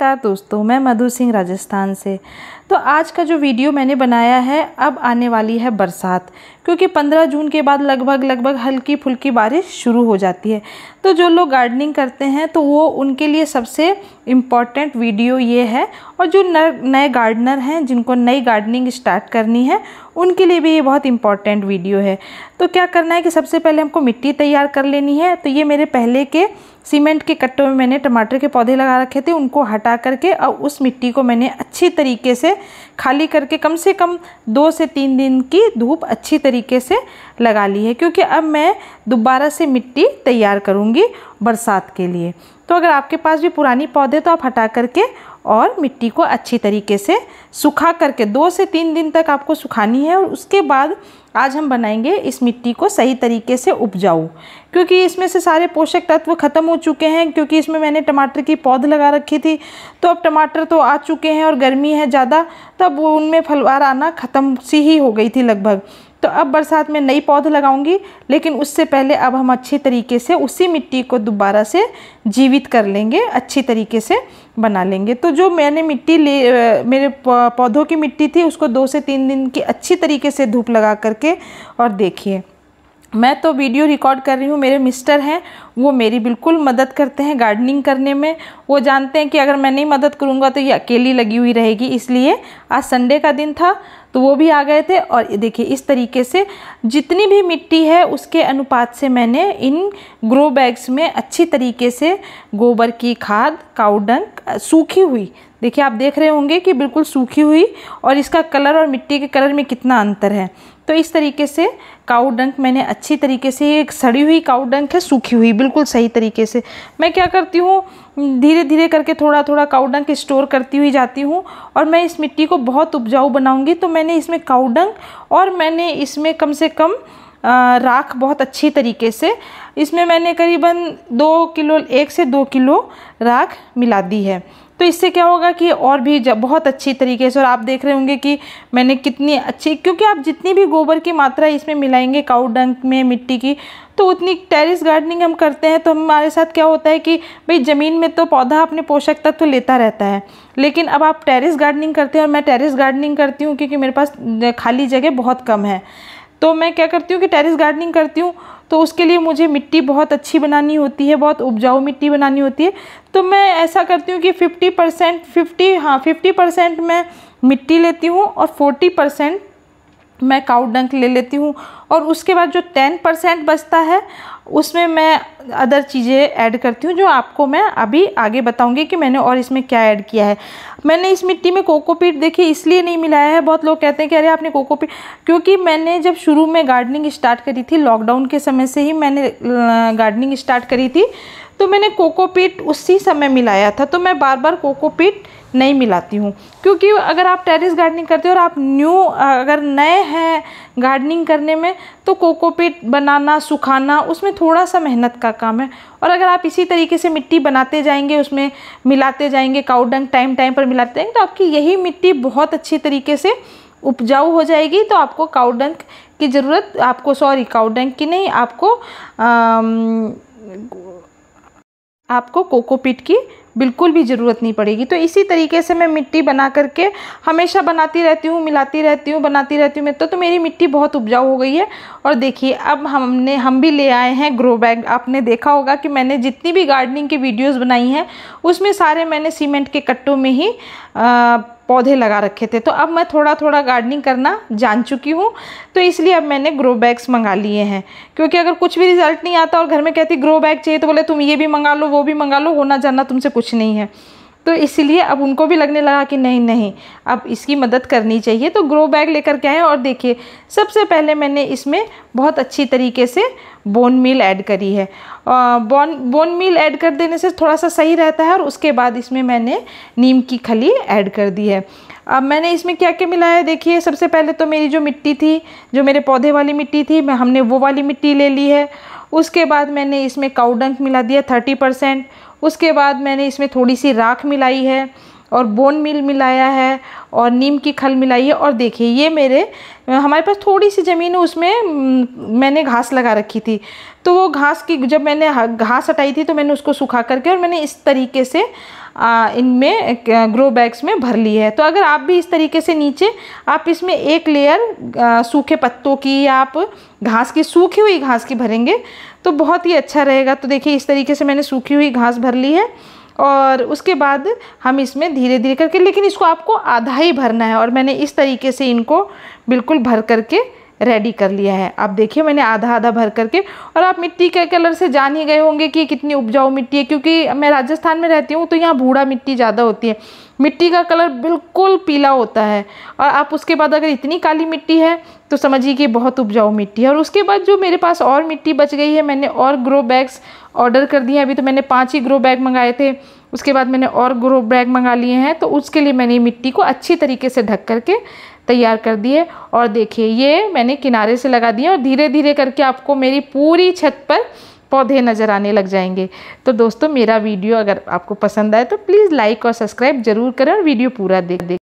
नमस्कार दोस्तों मैं मधु सिंह राजस्थान से तो आज का जो वीडियो मैंने बनाया है अब आने वाली है बरसात क्योंकि 15 जून के बाद लगभग लगभग हल्की फुल्की बारिश शुरू हो जाती है तो जो लोग गार्डनिंग करते हैं तो वो उनके लिए सबसे इम्पॉर्टेंट वीडियो ये है और जो नए गार्डनर हैं जिनको नई गार्डनिंग स्टार्ट करनी है उनके लिए भी ये बहुत इम्पॉर्टेंट वीडियो है तो क्या करना है कि सबसे पहले हमको मिट्टी तैयार कर लेनी है तो ये मेरे पहले के सीमेंट के कट्टों में मैंने टमाटर के पौधे लगा रखे थे उनको हटा करके और उस मिट्टी को मैंने अच्छी तरीके से खाली करके कम से कम दो से तीन दिन की धूप अच्छी तरीके से लगा ली है क्योंकि अब मैं दोबारा से मिट्टी तैयार करूँगी बरसात के लिए तो अगर आपके पास भी पुरानी पौधे तो आप हटा करके और मिट्टी को अच्छी तरीके से सुखा करके दो से तीन दिन तक आपको सुखानी है और उसके बाद आज हम बनाएंगे इस मिट्टी को सही तरीके से उपजाऊ क्योंकि इसमें से सारे पोषक तत्व ख़त्म हो चुके हैं क्योंकि इसमें मैंने टमाटर की पौध लगा रखी थी तो अब टमाटर तो आ चुके हैं और गर्मी है ज़्यादा तब उनमें फलवार आना ख़त्म सी ही हो गई थी लगभग तो अब बरसात में नई पौध लगाऊंगी लेकिन उससे पहले अब हम अच्छे तरीके से उसी मिट्टी को दोबारा से जीवित कर लेंगे अच्छी तरीके से बना लेंगे तो जो मैंने मिट्टी ले मेरे पौधों की मिट्टी थी उसको दो से तीन दिन की अच्छी तरीके से धूप लगा करके और देखिए मैं तो वीडियो रिकॉर्ड कर रही हूँ मेरे मिस्टर हैं वो मेरी बिल्कुल मदद करते हैं गार्डनिंग करने में वो जानते हैं कि अगर मैं नहीं मदद करूँगा तो ये अकेली लगी हुई रहेगी इसलिए आज संडे का दिन था तो वो भी आ गए थे और देखिए इस तरीके से जितनी भी मिट्टी है उसके अनुपात से मैंने इन ग्रो बैग्स में अच्छी तरीके से गोबर की खाद काउडंक सूखी हुई देखिए आप देख रहे होंगे कि बिल्कुल सूखी हुई और इसका कलर और मिट्टी के कलर में कितना अंतर है तो इस तरीके से काउ डंक मैंने अच्छी तरीके से एक सड़ी हुई काउडंक डंक है सूखी हुई बिल्कुल सही तरीके से मैं क्या करती हूँ धीरे धीरे करके थोड़ा थोड़ा काउडंक डंक स्टोर करती हुई जाती हूँ और मैं इस मिट्टी को बहुत उपजाऊ बनाऊँगी तो मैंने इसमें काऊ डंक और मैंने इसमें कम से कम राख बहुत अच्छी तरीके से इसमें मैंने करीबन दो किलो एक से दो किलो राख मिला दी है तो इससे क्या होगा कि और भी बहुत अच्छी तरीके से और आप देख रहे होंगे कि मैंने कितनी अच्छी क्योंकि आप जितनी भी गोबर की मात्रा इसमें मिलाएंगे काऊ डंक में मिट्टी की तो उतनी टेरिस गार्डनिंग हम करते हैं तो हमारे साथ क्या होता है कि भाई ज़मीन में तो पौधा अपने पोषक तत्व तो लेता रहता है लेकिन अब आप टेरिस गार्डनिंग करते हैं और मैं टेरिस गार्डनिंग करती हूँ क्योंकि मेरे पास खाली जगह बहुत कम है तो मैं क्या करती हूँ कि टेरिस गार्डनिंग करती हूँ तो उसके लिए मुझे मिट्टी बहुत अच्छी बनानी होती है बहुत उपजाऊ मिट्टी बनानी होती है तो मैं ऐसा करती हूँ कि फिफ्टी परसेंट फिफ्टी हाँ फिफ्टी परसेंट मैं मिट्टी लेती हूँ और फोर्टी परसेंट मैं काउ डंक ले लेती हूँ और उसके बाद जो टेन परसेंट बचता है उसमें मैं अदर चीज़ें ऐड करती हूँ जो आपको मैं अभी आगे बताऊँगी कि मैंने और इसमें क्या ऐड किया है मैंने इस मिट्टी में कोकोपीट देखिए इसलिए नहीं मिलाया है बहुत लोग कहते हैं कि अरे आपने कोकोपीट क्योंकि मैंने जब शुरू में गार्डनिंग स्टार्ट करी थी लॉकडाउन के समय से ही मैंने गार्डनिंग स्टार्ट करी थी तो मैंने कोकोपीट उसी समय मिलाया था तो मैं बार बार कोकोपीट नहीं मिलाती हूँ क्योंकि अगर आप टेरिस गार्डनिंग करते हो और आप न्यू अगर नए हैं गार्डनिंग करने में तो कोकोपीट बनाना सुखाना उसमें थोड़ा सा मेहनत का काम है और अगर आप इसी तरीके से मिट्टी बनाते जाएंगे उसमें मिलाते जाएंगे काउडंग टाइम टाइम पर मिलाते जाएंगे तो आपकी यही मिट्टी बहुत अच्छी तरीके से उपजाऊ हो जाएगी तो आपको काउडंक की ज़रूरत आपको सॉरी काउडंक की नहीं आपको आम, आपको कोकोपीट की बिल्कुल भी ज़रूरत नहीं पड़ेगी तो इसी तरीके से मैं मिट्टी बना करके हमेशा बनाती रहती हूँ मिलाती रहती हूँ बनाती रहती हूँ मैं तो, तो मेरी मिट्टी बहुत उपजाऊ हो गई है और देखिए अब हमने हम भी ले आए हैं ग्रो बैग आपने देखा होगा कि मैंने जितनी भी गार्डनिंग की वीडियोस बनाई हैं उसमें सारे मैंने सीमेंट के कट्टों में ही आ, पौधे लगा रखे थे तो अब मैं थोड़ा थोड़ा गार्डनिंग करना जान चुकी हूँ तो इसलिए अब मैंने ग्रो बैग्स मंगा लिए हैं क्योंकि अगर कुछ भी रिज़ल्ट नहीं आता और घर में कहती ग्रो बैग चाहिए तो बोले तुम ये भी मंगा लो वो भी मंगा लो होना जानना तुमसे कुछ नहीं है तो इसलिए अब उनको भी लगने लगा कि नहीं नहीं अब इसकी मदद करनी चाहिए तो ग्रो बैग लेकर के आए और देखिए सबसे पहले मैंने इसमें बहुत अच्छी तरीके से बोन मील ऐड करी है बोन बोन मील ऐड कर देने से थोड़ा सा सही रहता है और उसके बाद इसमें मैंने नीम की खली ऐड कर दी है अब मैंने इसमें क्या क्या मिलाया देखिए सबसे पहले तो मेरी जो मिट्टी थी जो मेरे पौधे वाली मिट्टी थी हमने वो वाली मिट्टी ले ली है उसके बाद मैंने इसमें काउडंक मिला दिया थर्टी परसेंट उसके बाद मैंने इसमें थोड़ी सी राख मिलाई है और बोन मिल मिलाया है और नीम की खल मिलाई है और देखिए ये मेरे हमारे पास थोड़ी सी ज़मीन है उसमें मैंने घास लगा रखी थी तो वो घास की जब मैंने घास हटाई थी तो मैंने उसको सुखा करके और मैंने इस तरीके से इनमें ग्रो बैग्स में भर ली है तो अगर आप भी इस तरीके से नीचे आप इसमें एक लेयर सूखे पत्तों की या आप घास की सूखी हुई घास की भरेंगे तो बहुत ही अच्छा रहेगा तो देखिए इस तरीके से मैंने सूखी हुई घास भर ली है और उसके बाद हम इसमें धीरे धीरे करके लेकिन इसको आपको आधा ही भरना है और मैंने इस तरीके से इनको बिल्कुल भर करके रेडी कर लिया है आप देखिए मैंने आधा आधा भर करके और आप मिट्टी के कलर से जान ही गए होंगे कि कितनी उपजाऊ मिट्टी है क्योंकि मैं राजस्थान में रहती हूँ तो यहाँ भूड़ा मिट्टी ज़्यादा होती है मिट्टी का कलर बिल्कुल पीला होता है और आप उसके बाद अगर इतनी काली मिट्टी है तो समझिए कि बहुत उपजाऊ मिट्टी है और उसके बाद जो मेरे पास और मिट्टी बच गई है मैंने और ग्रो बैग्स ऑर्डर कर दिए अभी तो मैंने पाँच ही ग्रो बैग मंगाए थे उसके बाद मैंने और ग्रो बैग मंगा लिए हैं तो उसके लिए मैंने मिट्टी को अच्छी तरीके से ढक करके तैयार कर दिए और देखिए ये मैंने किनारे से लगा दिए और धीरे धीरे करके आपको मेरी पूरी छत पर पौधे नज़र आने लग जाएंगे तो दोस्तों मेरा वीडियो अगर आपको पसंद आए तो प्लीज़ लाइक और सब्सक्राइब ज़रूर करें और वीडियो पूरा देख दे